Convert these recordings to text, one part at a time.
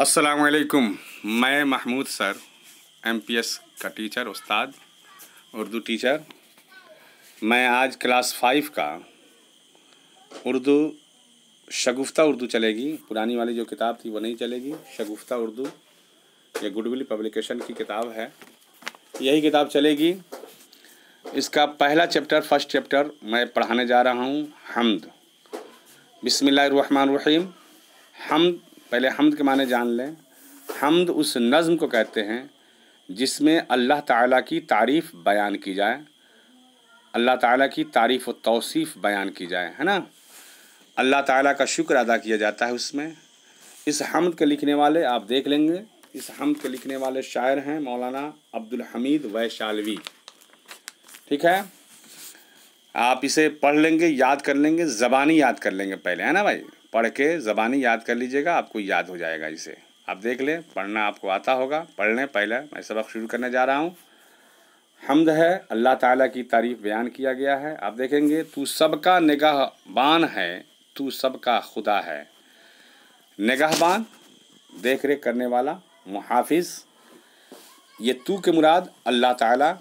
असलकुम मैं Mahmood sir MPS का टीचर उस्ताद उर्दू टीचर मैं आज क्लास फाइव का उर्दू शगुफ्ता उर्दू चलेगी पुरानी वाली जो किताब थी वो नहीं चलेगी शगुफ्ता उर्दू ये गुडविल पब्लिकेशन की किताब है यही किताब चलेगी इसका पहला चैप्टर फर्स्ट चैप्टर मैं पढ़ाने जा रहा हूँ हमद बिसमीम हमद पहले हमद के माने जान लें हमद उस नज़म को कहते हैं जिसमें अल्लाह ताला की तारीफ़ बयान की जाए अल्लाह ताला की तारीफ़ व तौसीफ़ बयान की जाए है ना अल्लाह ताला का शुक्र अदा किया जाता है उसमें इस हमद के लिखने वाले आप देख लेंगे इस हमद के लिखने वाले शायर हैं मौलाना अब्दुल हमीद वैशालवी ठीक है आप इसे पढ़ लेंगे याद कर लेंगे ज़बानी याद कर लेंगे पहले है ना भाई पढ़ के ज़बानी याद कर लीजिएगा आपको याद हो जाएगा इसे आप देख लें पढ़ना आपको आता होगा पढ़ लें पहले मैं सबक शुरू करने जा रहा हूँ हमद है अल्लाह ताला की तारीफ़ बयान किया गया है आप देखेंगे तू सबका निगाहबान है तू सबका खुदा है निगाहबान देख रेख करने वाला मुहाफिज ये तू के मुराद अल्लाह ताला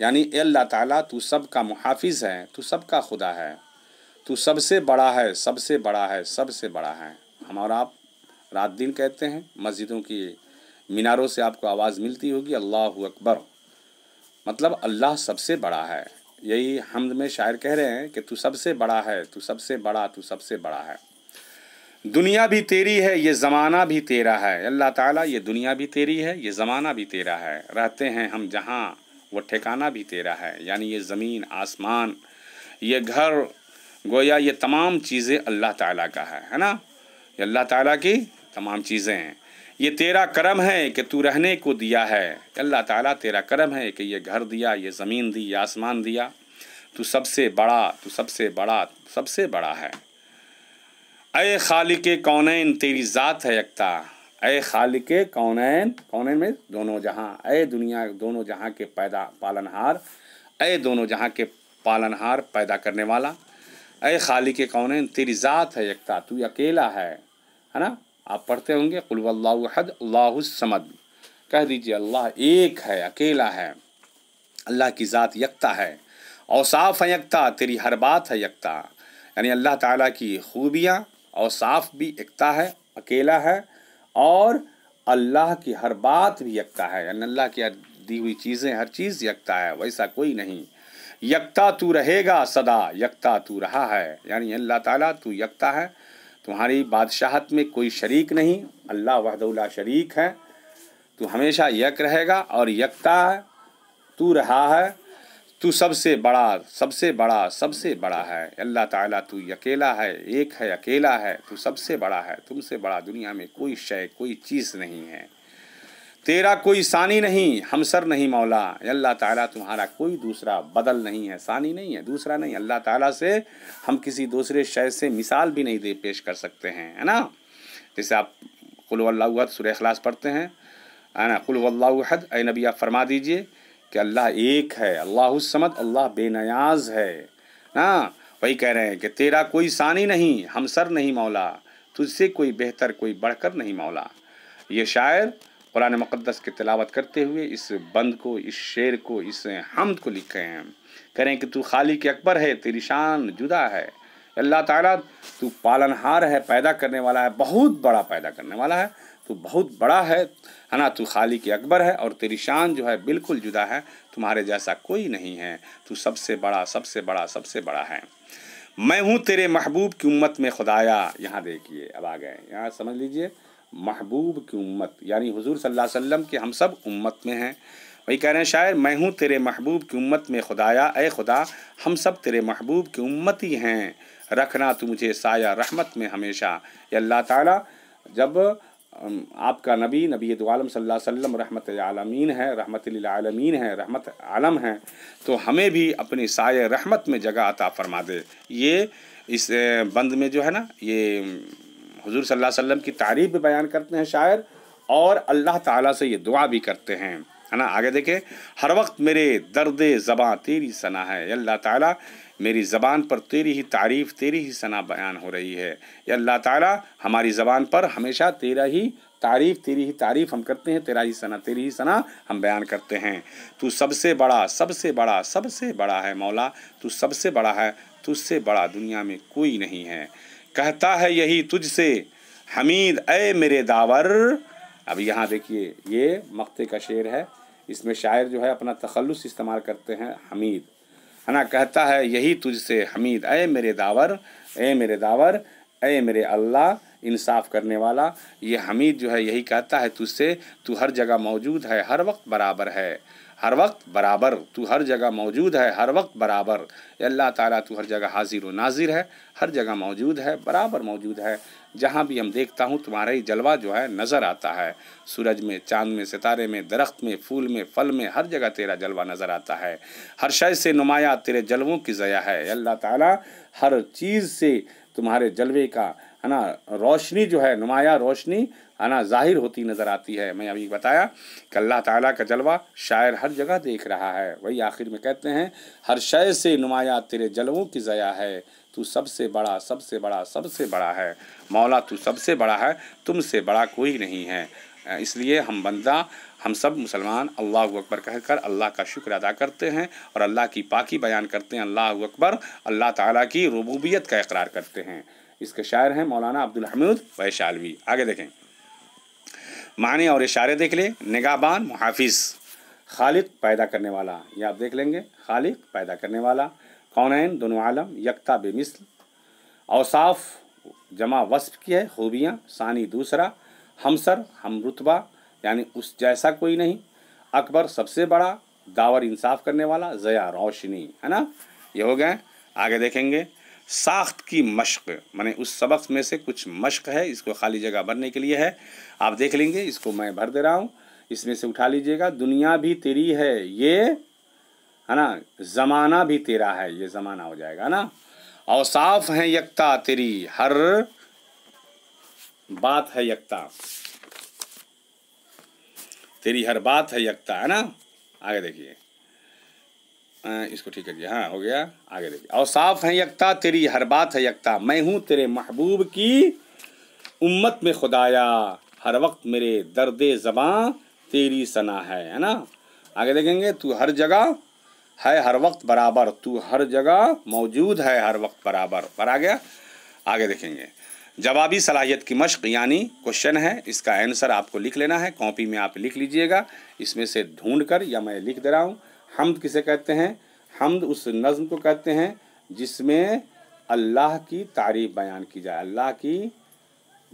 यानी ए अल्लाह ताला तू सबका मुहाफिज है तू सबका खुदा है तू सबसे बड़ा है सबसे बड़ा है सबसे बड़ा है हम और आप रात दिन कहते हैं मस्जिदों की मीनारों से आपको आवाज़ मिलती होगी अल्लाह अकबर मतलब अल्लाह सबसे बड़ा है यही हमद में शायर कह रहे हैं कि तू सबसे बड़ा है तू सबसे बड़ा तू सबसे बड़ा है दुनिया भी तेरी है ये ज़माना भी तेरा है अल्लाह ताला ये दुनिया भी तेरी है ये ज़माना भी तेरा है रहते हैं हम जहाँ वो ठिकाना भी तेरा है यानी ये ज़मीन आसमान ये घर गोया ये तमाम चीज़ें अल्लाह ताला का है है ना ये अल्लाह ताला की तमाम चीज़ें हैं ये तेरा करम है कि तू रहने को दिया है अल्लाह ताला तेरा करम है कि ये घर दिया ये ज़मीन दी ये आसमान दिया तू सबसे बड़ा तू सबसे बड़ा सबसे बड़ा है अय खालिक कौनैन तेरी ज़ात है यकता अय खालिक कौन कौन में दोनों जहाँ अय दुनिया दोनों जहाँ के पैदा पालनहार अय दोनों जहाँ के पालनहार पैदा करने वाला अरे खाली के कौन तेरी ज़ात है यकता तू अकेला है है ना आप पढ़ते होंगे कुलवल्लाहद अल्लाहसमद कह दीजिए अल्लाह एक है अकेला है अल्लाह की ज़ात यकता है औसाफ है यकता तेरी हर बात है यकता यानी अल्लाह ताला की खूबियाँ औसाफ भी एकता है अकेला है और अल्लाह की हर बात भी यकता है यानी अल्लाह की दी हुई चीज़ें हर चीज़ यकता है वैसा कोई नहीं यकता तू रहेगा सदा यकता तू रहा है यानी अल्लाह ताला तू यकता है तुम्हारी बादशाहत में कोई शरीक नहीं अल्लाह वहदुल्ला शरीक है तू हमेशा यक रहेगा और यकता है तू रहा है तू सबसे बड़ा सबसे बड़ा सबसे बड़ा है अल्लाह ताला तू अकेला है एक है अकेला है तू सबसे बड़ा है तुमसे बड़ा दुनिया में कोई शय कोई चीज़ नहीं है तेरा कोई सानी नहीं हमसर नहीं मौला अल्लाह ताला तुम्हारा कोई दूसरा बदल नहीं है सानी नहीं है दूसरा नहीं अल्लाह ताला से हम किसी दूसरे शय से मिसाल भी नहीं दे पेश कर सकते हैं है ना जैसे आप कुल सुर अखलास पढ़ते हैं है ना कुल वल्लाद ए नबी आप फरमा दीजिए कि अल्लाह एक है अल्लाह समत अल्लाह बेनयाज है ना वही कह रहे हैं कि तेरा कोई सानी नहीं हमसर नहीं मौला तुझसे कोई बेहतर कोई बढ़कर नहीं मौला ये शायर कुरान मुक़दस की तिलावत करते हुए इस बंद को इस शेर को इस हमद को लिखे हैं करें कि तू खाली के अकबर है तेरी शान जुदा है अल्लाह ताला तू पालनहार है पैदा करने वाला है बहुत बड़ा पैदा करने वाला है तू बहुत बड़ा है है ना तू खाली के अकबर है और तेरी शान जो है बिल्कुल जुदा है तुम्हारे जैसा कोई नहीं है तू सबसे बड़ा सबसे बड़ा सबसे बड़ा है मैं हूँ तेरे महबूब की उम्मत में खुदाया यहाँ देखिए अब आ गए यहाँ समझ लीजिए महबूब की उम्मत यानी हुजूर सल्लल्लाहु अलैहि वसल्लम के हम सब उम्मत में हैं वही कह रहे हैं शायर मैं हूँ तेरे महबूब की उम्मत में खुदाया ए खुदा हम सब तेरे महबूब की उम्मत ही हैं रखना तू मुझे साया रहमत में हमेशा ये अल्लाह ताला जब आपका नबी नबी दोआलम सल्लल्लाहु अलैहि वसल्लम रहमत आलमीन है रहमत आलमीन है रहमत आलम है तो हमें भी अपनी साय रहमत में जगह अता फरमा दे ये इस बंद में जो है ना ये हजूर सल्लल्लाहु की तारीफ भी बयान करते हैं शायर और अल्लाह ताला से ये दुआ भी करते हैं है ना आगे देखें हर वक्त मेरे दर्द ज़बाँ तेरी सना है अल्लाह ताला मेरी ज़बान पर तेरी ही तारीफ़ तेरी ही सना बयान हो रही है या अल्लाह ताला हमारी ज़बान पर हमेशा तेरा ही तारीफ़ तेरी ही तारीफ़ हम करते हैं तेरा ही सना तेरी ही सना हम बयान करते हैं तू सबसे बड़ा सबसे बड़ा सबसे बड़ा है मौला तू सबसे बड़ा है तुझसे बड़ा दुनिया में कोई नहीं है कहता है यही तुझसे हमीद ए मेरे दावर अब यहाँ देखिए ये मक्ते का शेर है इसमें शायर जो है अपना तखलस इस्तेमाल करते हैं हमीद है ना कहता है यही तुझसे हमीद ए मेरे दावर ए मेरे दावर ए मेरे अल्लाह इंसाफ करने वाला ये हमीद जो है यही कहता है तुझसे तू हर जगह मौजूद है हर वक्त बराबर है हर वक्त बराबर तू हर जगह मौजूद है हर वक्त बराबर अल्लाह ताला तू हर जगह हाजिर व नाजिर है हर जगह मौजूद है बराबर मौजूद है जहाँ भी हम देखता हूँ तुम्हारा ही जलवा जो है नज़र आता है सूरज में चांद में सितारे में दरख्त में फूल में फल में हर जगह तेरा जलवा नज़र आता है हर शय से नुमाया तेरे जलवों की ज़या है अल्लाह ताला हर चीज़ से तुम्हारे जलवे का है ना रोशनी जो है नुमाया रोशनी है ना जाहिर होती नज़र आती है मैं अभी बताया कि अल्लाह ताला का जलवा शायर हर जगह देख रहा है वही आखिर में कहते हैं हर शय से नुमाया तेरे जलवों की जया है तू सबसे बड़ा सबसे बड़ा सबसे बड़ा है मौला तू सबसे बड़ा है तुमसे बड़ा कोई नहीं है इसलिए हम बंदा हम सब मुसलमान अल्लाह अकबर कहकर अल्लाह का शुक्र अदा करते हैं और अल्लाह की पाकी बयान करते हैं अल्लाह अकबर अल्लाह ताला की रबूबियत का इकरार करते हैं इसके शायर हैं मौलाना अब्दुल हमीद वैशालवी आगे देखें माने और इशारे देख लें निगाबान मुहाफिज खालिद पैदा करने वाला ये आप देख लेंगे खालिद पैदा करने वाला कौनैन दोनों आलम यकता बेमिसल अवसाफ जमा वस्फ की है खूबियाँ सानी दूसरा हमसर हम रुतबा यानी उस जैसा कोई नहीं अकबर सबसे बड़ा दावर इंसाफ करने वाला जया रोशनी है ना ये हो गए आगे देखेंगे साख्त की मश्क मैंने उस सबक में से कुछ मश्क है इसको खाली जगह भरने के लिए है आप देख लेंगे इसको मैं भर दे रहा हूँ इसमें से उठा लीजिएगा दुनिया भी तेरी है ये है ना ज़माना भी तेरा है ये ज़माना हो जाएगा है ना औसाफ है यकता तेरी हर बात है यकता तेरी हर बात है यकता है ना आगे देखिए इसको ठीक कर दिया हाँ हो गया आगे देखिए और साफ है यकता तेरी हर बात है यकता मैं हूँ तेरे महबूब की उम्मत में खुदाया हर वक्त मेरे दर्द ज़बाँ तेरी सना है है ना आगे देखेंगे तू हर जगह है हर वक्त बराबर तू हर जगह मौजूद है हर वक्त बराबर पर आ गया आगे देखेंगे जवाबी सलाहियत की मशक यानी क्वेश्चन है इसका आंसर आपको लिख लेना है कॉपी में आप लिख लीजिएगा इसमें से ढूंढ कर या मैं लिख दे रहा हूँ हमद किसे कहते हैं हमद उस नज़म को कहते हैं जिसमें अल्लाह की तारीफ बयान की जाए अल्लाह की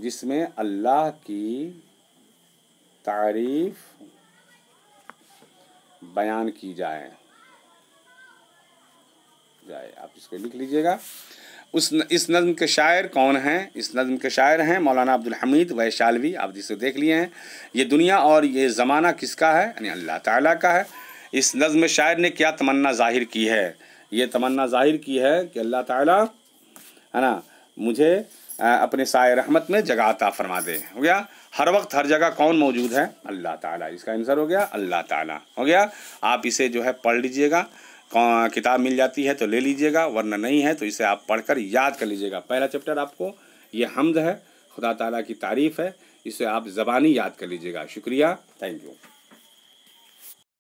जिसमें अल्लाह की तारीफ बयान की जाए जाए आप इसको लिख लीजिएगा उस न, इस नज़म के शायर कौन हैं इस नज़म के शायर हैं मौलाना अब्दुल हमीद वैशालवी आप जिसे देख लिए हैं ये दुनिया और ये ज़माना किसका है यानी अल्लाह ताला का है इस नज़म शायर ने क्या तमन्ना ज़ाहिर की है ये तमन्ना ज़ाहिर की है कि अल्लाह ताला है ना मुझे अपने साय रहमत में जगह अता फरमा दे हो गया हर वक्त हर जगह कौन मौजूद है अल्लाह ताला इसका आंसर हो गया अल्लाह ताला हो गया आप इसे जो है पढ़ लीजिएगा किताब मिल जाती है तो ले लीजिएगा वरना नहीं है तो इसे आप पढ़कर याद कर लीजिएगा पहला चैप्टर आपको ये हमद है खुदा ताला की तारीफ़ है इसे आप ज़बानी याद कर लीजिएगा शुक्रिया थैंक यू